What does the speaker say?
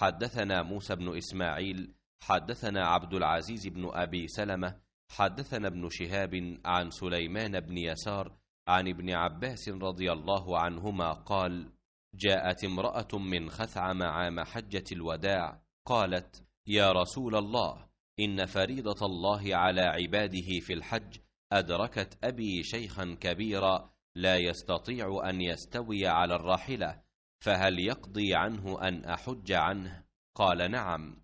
حدثنا موسى بن إسماعيل حدثنا عبد العزيز بن أبي سلمة حدثنا ابن شهاب عن سليمان بن يسار عن ابن عباس رضي الله عنهما قال جاءت امرأة من خثعم عام حجة الوداع قالت يا رسول الله إن فريضة الله على عباده في الحج أدركت أبي شيخا كبيرا لا يستطيع أن يستوي على الراحلة فهل يقضي عنه أن أحج عنه؟ قال نعم